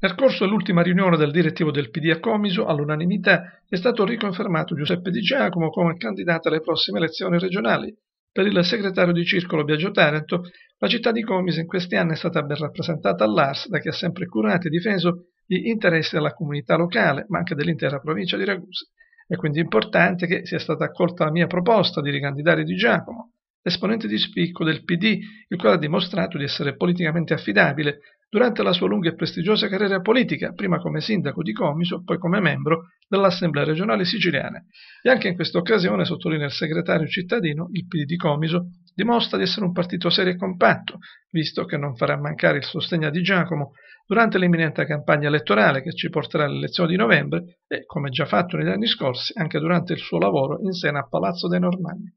Nel corso dell'ultima riunione del direttivo del PD a Comiso, all'unanimità è stato riconfermato Giuseppe Di Giacomo come candidato alle prossime elezioni regionali. Per il segretario di circolo Biagio Taranto, la città di Comiso in questi anni è stata ben rappresentata da chi ha sempre curato e difeso gli interessi della comunità locale, ma anche dell'intera provincia di Ragusa. È quindi importante che sia stata accolta la mia proposta di ricandidare Di Giacomo, esponente di spicco del PD, il quale ha dimostrato di essere politicamente affidabile, durante la sua lunga e prestigiosa carriera politica, prima come sindaco di Comiso, poi come membro dell'Assemblea regionale siciliana. E anche in questa occasione, sottolinea il segretario cittadino, il PD di Comiso dimostra di essere un partito serio e compatto, visto che non farà mancare il sostegno di Giacomo durante l'imminente campagna elettorale che ci porterà alle elezioni di novembre e, come già fatto negli anni scorsi, anche durante il suo lavoro in seno a Palazzo dei Normanni.